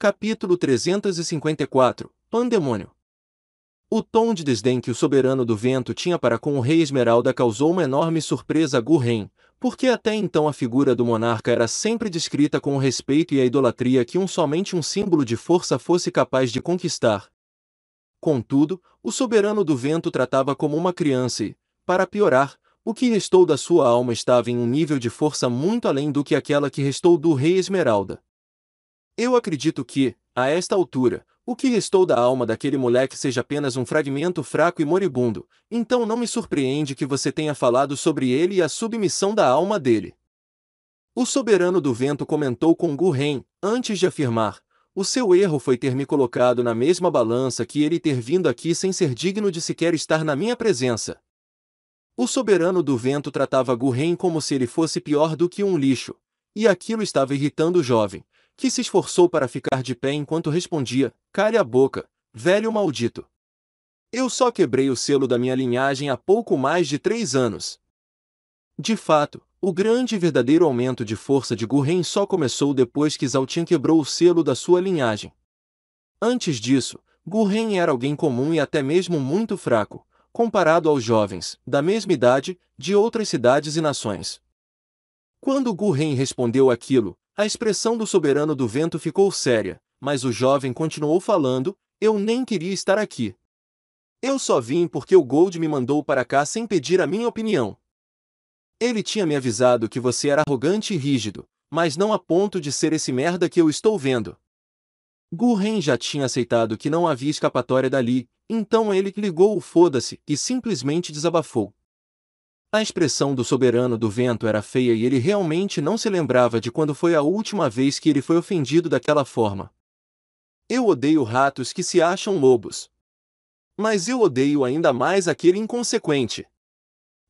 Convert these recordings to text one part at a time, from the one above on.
Capítulo 354 Pandemônio O tom de desdém que o soberano do vento tinha para com o rei Esmeralda causou uma enorme surpresa a Gurren, porque até então a figura do monarca era sempre descrita com o respeito e a idolatria que um somente um símbolo de força fosse capaz de conquistar. Contudo, o soberano do vento tratava como uma criança e, para piorar, o que restou da sua alma estava em um nível de força muito além do que aquela que restou do rei Esmeralda. Eu acredito que, a esta altura, o que restou da alma daquele moleque seja apenas um fragmento fraco e moribundo, então não me surpreende que você tenha falado sobre ele e a submissão da alma dele. O soberano do vento comentou com Gurren, antes de afirmar: O seu erro foi ter me colocado na mesma balança que ele ter vindo aqui sem ser digno de sequer estar na minha presença. O soberano do vento tratava Gurren como se ele fosse pior do que um lixo, e aquilo estava irritando o jovem, que se esforçou para ficar de pé enquanto respondia: Cale a boca, velho maldito. Eu só quebrei o selo da minha linhagem há pouco mais de três anos. De fato, o grande e verdadeiro aumento de força de Gurren só começou depois que Zaltin quebrou o selo da sua linhagem. Antes disso, Gurren era alguém comum e até mesmo muito fraco, comparado aos jovens, da mesma idade, de outras cidades e nações. Quando Gurren respondeu aquilo, a expressão do soberano do vento ficou séria, mas o jovem continuou falando: Eu nem queria estar aqui. Eu só vim porque o Gold me mandou para cá sem pedir a minha opinião. Ele tinha me avisado que você era arrogante e rígido, mas não a ponto de ser esse merda que eu estou vendo. Gurren já tinha aceitado que não havia escapatória dali, então ele ligou o foda-se e simplesmente desabafou. A expressão do soberano do vento era feia e ele realmente não se lembrava de quando foi a última vez que ele foi ofendido daquela forma. Eu odeio ratos que se acham lobos. Mas eu odeio ainda mais aquele inconsequente.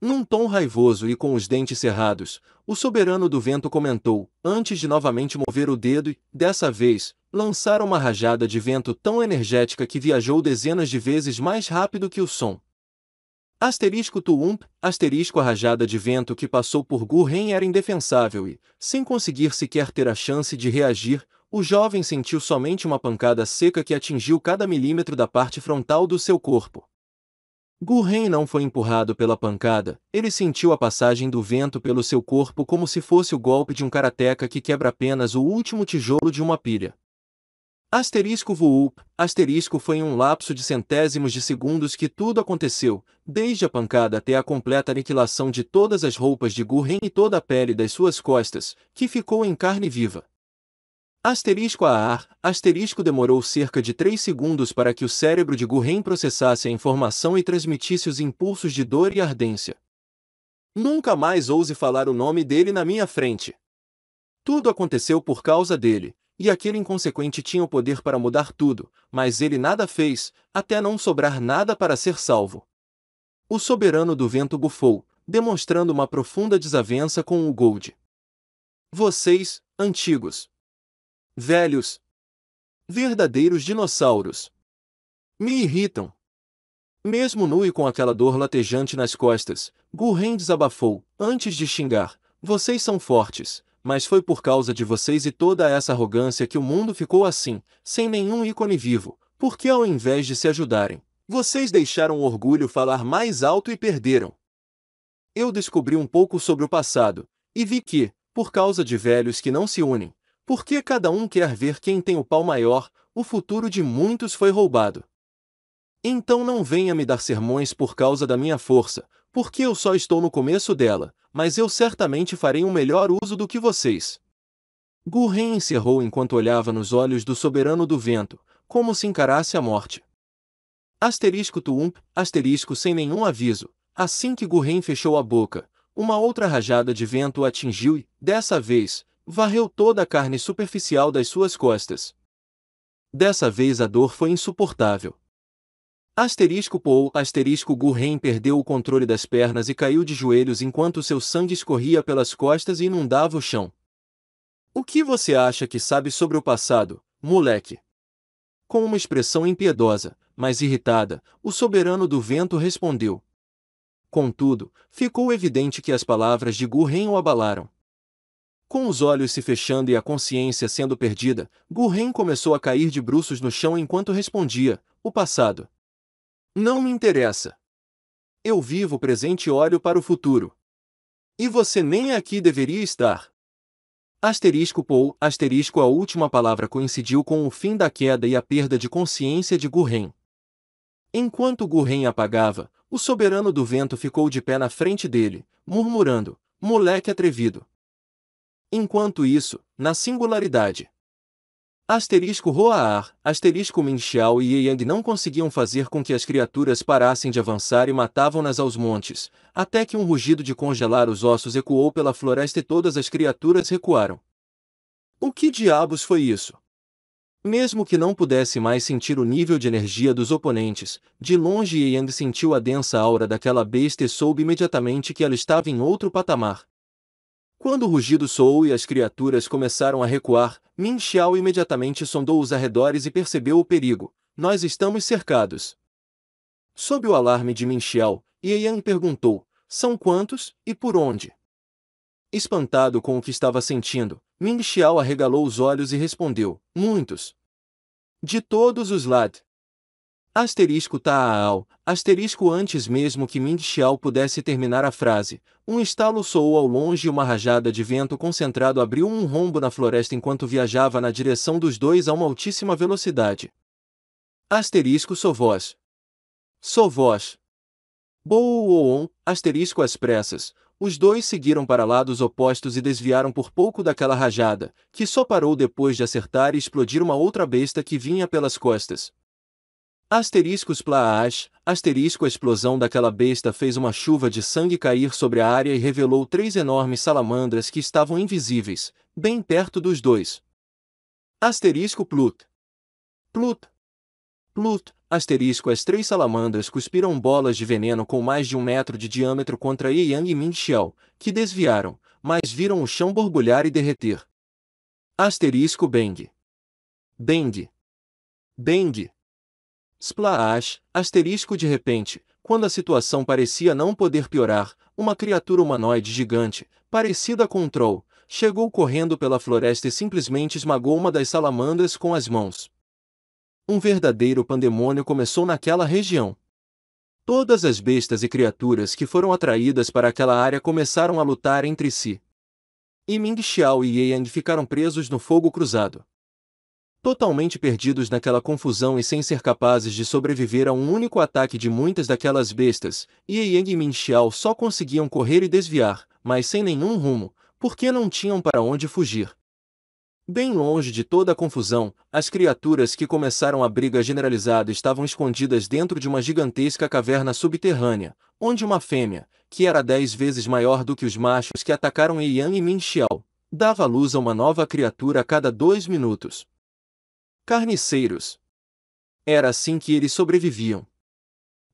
Num tom raivoso e com os dentes cerrados, o soberano do vento comentou, antes de novamente mover o dedo e, dessa vez, lançar uma rajada de vento tão energética que viajou dezenas de vezes mais rápido que o som. Asterisco Tuump, asterisco a rajada de vento que passou por Gurren era indefensável e, sem conseguir sequer ter a chance de reagir, o jovem sentiu somente uma pancada seca que atingiu cada milímetro da parte frontal do seu corpo. Gurren não foi empurrado pela pancada, ele sentiu a passagem do vento pelo seu corpo como se fosse o golpe de um karateca que quebra apenas o último tijolo de uma pilha. Asterisco voou, asterisco foi em um lapso de centésimos de segundos que tudo aconteceu, desde a pancada até a completa aniquilação de todas as roupas de Gurren e toda a pele das suas costas, que ficou em carne viva. Asterisco a ar, asterisco demorou cerca de três segundos para que o cérebro de Gurren processasse a informação e transmitisse os impulsos de dor e ardência. Nunca mais ouse falar o nome dele na minha frente. Tudo aconteceu por causa dele, e aquele inconsequente tinha o poder para mudar tudo, mas ele nada fez, até não sobrar nada para ser salvo. O soberano do vento bufou, demonstrando uma profunda desavença com o Gold. Vocês, antigos. Velhos. Verdadeiros dinossauros. Me irritam. Mesmo nu e com aquela dor latejante nas costas, Gurren desabafou, antes de xingar. Vocês são fortes, mas foi por causa de vocês e toda essa arrogância que o mundo ficou assim, sem nenhum ícone vivo, porque ao invés de se ajudarem, vocês deixaram o orgulho falar mais alto e perderam. Eu descobri um pouco sobre o passado, e vi que, por causa de velhos que não se unem, porque cada um quer ver quem tem o pau maior, o futuro de muitos foi roubado. Então não venha me dar sermões por causa da minha força, porque eu só estou no começo dela, mas eu certamente farei um melhor uso do que vocês. Gurren encerrou enquanto olhava nos olhos do soberano do vento, como se encarasse a morte. Asterisco Tuump, asterisco sem nenhum aviso. Assim que Gurren fechou a boca, uma outra rajada de vento o atingiu e, dessa vez, varreu toda a carne superficial das suas costas. Dessa vez a dor foi insuportável. Asterisco Paul asterisco Gurren perdeu o controle das pernas e caiu de joelhos enquanto seu sangue escorria pelas costas e inundava o chão. O que você acha que sabe sobre o passado, moleque? Com uma expressão impiedosa, mas irritada, o soberano do vento respondeu. Contudo, ficou evidente que as palavras de Gurren o abalaram. Com os olhos se fechando e a consciência sendo perdida, Gurren começou a cair de bruços no chão enquanto respondia: O passado. Não me interessa. Eu vivo o presente e olho para o futuro. E você nem aqui deveria estar. Asterisco Paul, asterisco a última palavra coincidiu com o fim da queda e a perda de consciência de Gurren. Enquanto Gurren apagava, o soberano do vento ficou de pé na frente dele, murmurando, moleque atrevido. Enquanto isso, na singularidade, Asterisco Roaar, asterisco Minxiao e Yang não conseguiam fazer com que as criaturas parassem de avançar e matavam-nas aos montes, até que um rugido de congelar os ossos ecoou pela floresta e todas as criaturas recuaram. O que diabos foi isso? Mesmo que não pudesse mais sentir o nível de energia dos oponentes, de longe Yang sentiu a densa aura daquela besta e soube imediatamente que ela estava em outro patamar. Quando o rugido soou e as criaturas começaram a recuar, Min Xiao imediatamente sondou os arredores e percebeu o perigo. Nós estamos cercados. Sob o alarme de Min Xiao, Yan perguntou, são quantos e por onde? Espantado com o que estava sentindo, Ming Xiao arregalou os olhos e respondeu, muitos. De todos os lados. Asterisco Taal, tá asterisco antes mesmo que Ming Xiao pudesse terminar a frase, um estalo soou ao longe e uma rajada de vento concentrado abriu um rombo na floresta enquanto viajava na direção dos dois a uma altíssima velocidade. Asterisco Sovós. Sovós. Boon, asterisco às pressas, os dois seguiram para lados opostos e desviaram por pouco daquela rajada, que só parou depois de acertar e explodir uma outra besta que vinha pelas costas. Asteriscos Plaash, asterisco a explosão daquela besta fez uma chuva de sangue cair sobre a área e revelou três enormes salamandras que estavam invisíveis, bem perto dos dois. Asterisco Plut. Plut. Plut, asterisco as três salamandras cuspiram bolas de veneno com mais de um metro de diâmetro contra Yi Yang e Min Xiao, que desviaram, mas viram o chão borbulhar e derreter. Asterisco Beng. Beng. Beng. Splash, asterisco de repente, quando a situação parecia não poder piorar, uma criatura humanoide gigante, parecida com um troll, chegou correndo pela floresta e simplesmente esmagou uma das salamandras com as mãos. Um verdadeiro pandemônio começou naquela região. Todas as bestas e criaturas que foram atraídas para aquela área começaram a lutar entre si. E Ming Xiao e Yang ficaram presos no fogo cruzado totalmente perdidos naquela confusão e sem ser capazes de sobreviver a um único ataque de muitas daquelas bestas, Ye Yang e Min Xiao só conseguiam correr e desviar, mas sem nenhum rumo, porque não tinham para onde fugir. Bem longe de toda a confusão, as criaturas que começaram a briga generalizada estavam escondidas dentro de uma gigantesca caverna subterrânea, onde uma fêmea, que era dez vezes maior do que os machos que atacaram Ye Yang e Min Xiao, dava luz a uma nova criatura a cada dois minutos. Carniceiros. Era assim que eles sobreviviam.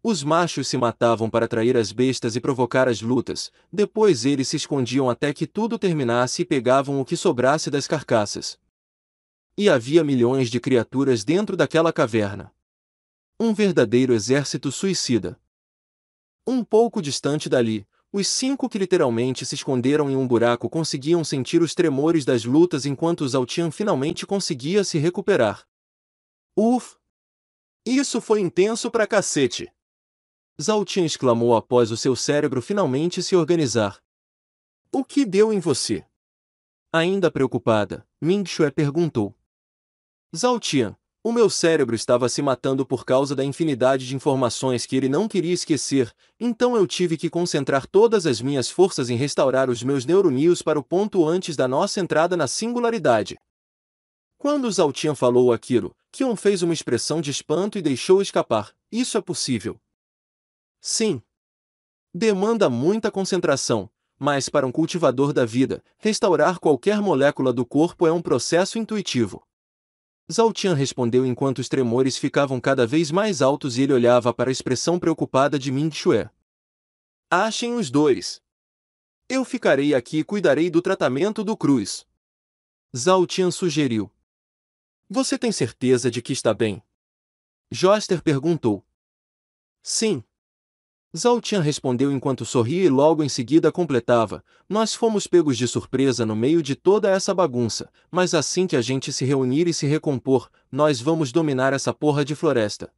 Os machos se matavam para atrair as bestas e provocar as lutas, depois eles se escondiam até que tudo terminasse e pegavam o que sobrasse das carcaças. E havia milhões de criaturas dentro daquela caverna. Um verdadeiro exército suicida. Um pouco distante dali, os cinco que literalmente se esconderam em um buraco conseguiam sentir os tremores das lutas enquanto Zaltian finalmente conseguia se recuperar. Uf! Isso foi intenso pra cacete! Zaltian exclamou após o seu cérebro finalmente se organizar. O que deu em você? Ainda preocupada, Mingxue perguntou. Zaltian, o meu cérebro estava se matando por causa da infinidade de informações que ele não queria esquecer, então eu tive que concentrar todas as minhas forças em restaurar os meus neurônios para o ponto antes da nossa entrada na singularidade. Quando Zaltian falou aquilo, Kion fez uma expressão de espanto e deixou escapar. Isso é possível. Sim. Demanda muita concentração, mas para um cultivador da vida, restaurar qualquer molécula do corpo é um processo intuitivo. Zaltian respondeu enquanto os tremores ficavam cada vez mais altos e ele olhava para a expressão preocupada de Ming Xue. Achem os dois. Eu ficarei aqui e cuidarei do tratamento do Cruz. Zaltian sugeriu. Você tem certeza de que está bem? Joster perguntou. Sim. Zhao Tian respondeu enquanto sorria e logo em seguida completava: Nós fomos pegos de surpresa no meio de toda essa bagunça, mas assim que a gente se reunir e se recompor, nós vamos dominar essa porra de floresta.